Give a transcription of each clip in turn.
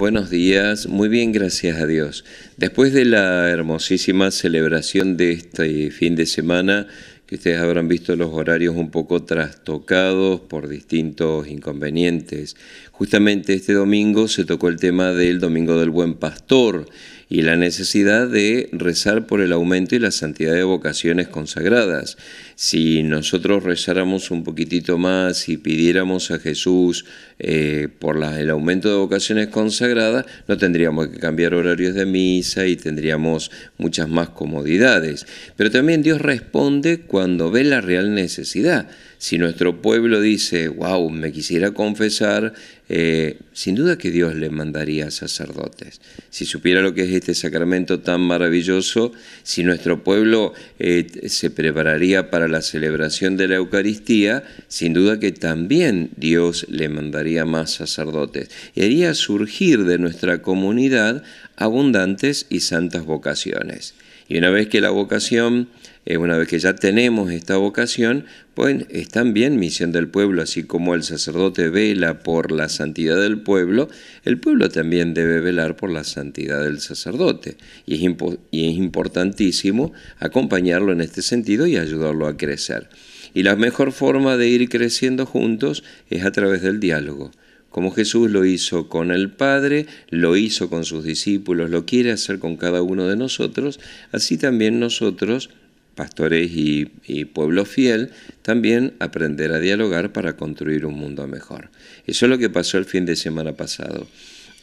Buenos días, muy bien, gracias a Dios. Después de la hermosísima celebración de este fin de semana, que ustedes habrán visto los horarios un poco trastocados por distintos inconvenientes, justamente este domingo se tocó el tema del Domingo del Buen Pastor y la necesidad de rezar por el aumento y la santidad de vocaciones consagradas si nosotros rezáramos un poquitito más y pidiéramos a Jesús eh, por el aumento de vocaciones consagradas, no tendríamos que cambiar horarios de misa y tendríamos muchas más comodidades. Pero también Dios responde cuando ve la real necesidad. Si nuestro pueblo dice, wow, me quisiera confesar, eh, sin duda que Dios le mandaría sacerdotes. Si supiera lo que es este sacramento tan maravilloso, si nuestro pueblo eh, se prepararía para la celebración de la Eucaristía, sin duda que también Dios le mandaría más sacerdotes y haría surgir de nuestra comunidad abundantes y santas vocaciones. Y una vez que la vocación, eh, una vez que ya tenemos esta vocación, pues es también misión del pueblo, así como el sacerdote vela por la santidad del pueblo, el pueblo también debe velar por la santidad del sacerdote. y es importantísimo acompañarlo en este sentido y ayudarlo a crecer. Y la mejor forma de ir creciendo juntos es a través del diálogo. Como Jesús lo hizo con el Padre, lo hizo con sus discípulos, lo quiere hacer con cada uno de nosotros, así también nosotros, pastores y, pueblo fiel, también aprender a dialogar para construir un mundo mejor. Eso es lo que pasó el fin de semana pasado.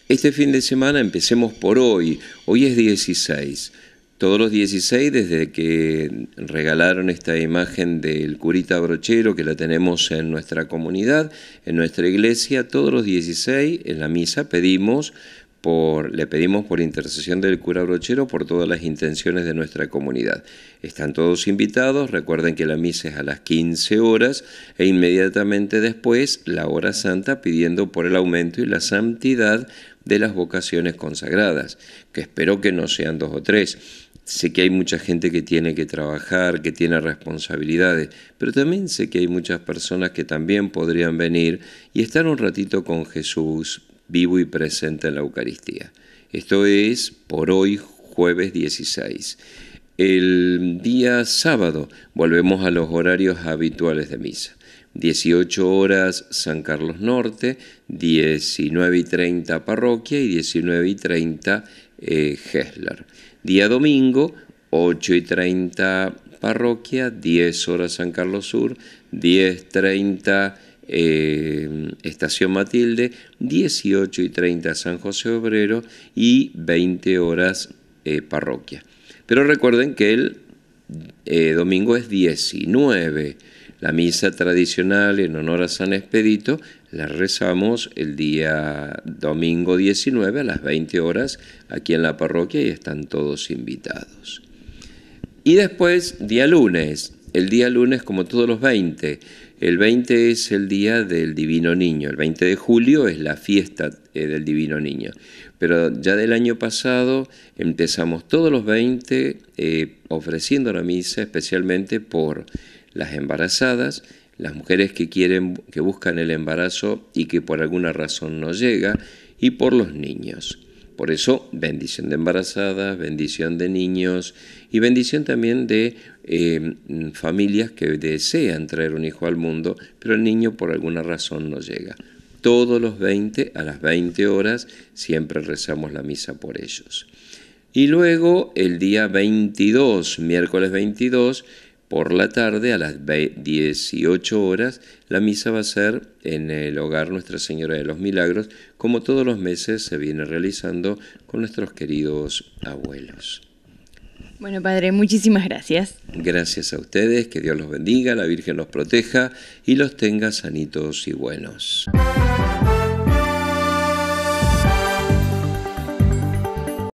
Este fin de semana empecemos por hoy, hoy es 16. Todos los 16, desde que regalaron esta imagen del curita brochero que la tenemos en nuestra comunidad, en nuestra iglesia, todos los 16 en la misa pedimos por, le pedimos por intercesión del cura brochero por todas las intenciones de nuestra comunidad. Están todos invitados, recuerden que la misa es a las 15 horas e inmediatamente después la hora santa pidiendo por el aumento y la santidad de las vocaciones consagradas, que espero que no sean dos o tres sé que hay mucha gente que tiene que trabajar, que tiene responsabilidades, pero también sé que hay muchas personas que también podrían venir y estar un ratito con Jesús vivo y presente en la Eucaristía. Esto es por hoy jueves 16. El día sábado volvemos a los horarios habituales de misa. 18 horas San Carlos Norte, 19 y 30 Parroquia y 19 y 30 eh, Día domingo, 8 y 30 parroquia, 10 horas San Carlos Sur, 10.30 30 eh, Estación Matilde, 18 y 30 San José Obrero y 20 horas eh, parroquia. Pero recuerden que el domingo es 19 la misa tradicional en honor a San Expedito la rezamos el día domingo 19 a las 20 horas aquí en la parroquia y están todos invitados. Y después, día lunes, el día lunes como todos los 20, el 20 es el día del Divino Niño, el 20 de julio es la fiesta eh, del Divino Niño, pero ya del año pasado empezamos todos los 20 eh, ofreciendo la misa especialmente por las embarazadas, las mujeres que quieren, que buscan el embarazo y que por alguna razón no llega, y por los niños. Por eso, bendición de embarazadas, bendición de niños y bendición también de em, familias que desean traer un hijo al mundo, pero el niño por alguna razón no llega. Todos los 20, a las 20 horas, siempre rezamos la misa por ellos. Y luego, el día 22, miércoles 22, por la tarde, a las 18 horas, la misa va a ser en el hogar Nuestra Señora de los Milagros, como todos los meses se viene realizando con nuestros queridos abuelos. Bueno, Padre, muchísimas gracias. Gracias a ustedes, que Dios los bendiga, la Virgen los proteja y los tenga sanitos y buenos.